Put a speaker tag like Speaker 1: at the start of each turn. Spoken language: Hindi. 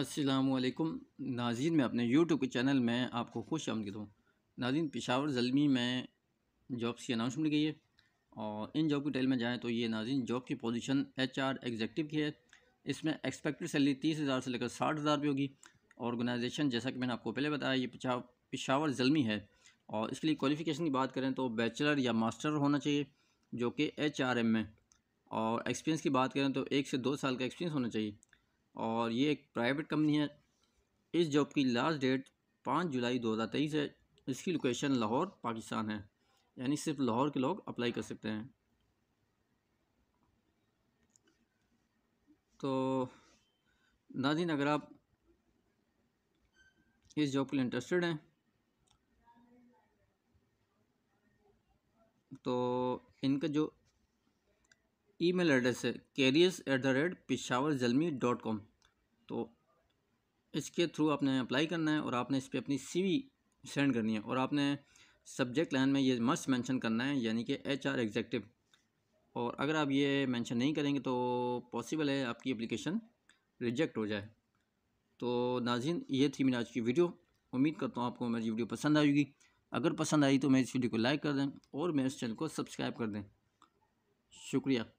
Speaker 1: असलकुम नाजीन मैं अपने यूट्यूब के चैनल में आपको खुश आमद हूँ नाजीन पेशावर जलमी में जॉब्स की अनाउंसमेंट की है और इन जॉब की डिटेल में जाएँ तो ये नाजीन जॉब की पोजीशन एच आर एग्जेक्टिव की है इसमें एक्सपेक्टेड सैलरी तीस हज़ार से लेकर साठ हज़ार रुपये होगी ऑर्गेनाइजेशन जैसा कि मैंने आपको पहले बताया ये पेशावर जलमी है और इसके लिए क्वालिफ़िकेशन की बात करें तो बैचलर या मास्टर होना चाहिए जो कि एच आर एम में और एक्सपीरियंस की बात करें तो एक से दो साल का एक्सपीरियंस होना चाहिए और ये एक प्राइवेट कंपनी है इस जॉब की लास्ट डेट पाँच जुलाई दो हज़ार तेईस है इसकी लोकेशन लाहौर पाकिस्तान है यानी सिर्फ लाहौर के लोग अप्लाई कर सकते हैं तो नाजिन अगर आप इस जॉब के लिए इंटरेस्टेड हैं तो इनका जो ईमेल एड्रेस है careers at the rate Peshawar Zalmi dot com तो इसके थ्रू आपने अप्लाई करना है और आपने इस पर अपनी वी सेंड करनी है और आपने सब्जेक्ट लाइन में ये मस्ट मेंशन करना है यानी कि एच आर एग्जेक्टिव और अगर आप ये मेंशन नहीं करेंगे तो पॉसिबल है आपकी एप्लीकेशन रिजेक्ट हो जाए तो नाजिन ये थी मेरी आज की वीडियो उम्मीद करता हूँ आपको मेरी वीडियो पसंद आएगी अगर पसंद आई तो मेरी इस वीडियो को लाइक कर दें और मेरे इस चैनल को सब्सक्राइब कर दें शुक्रिया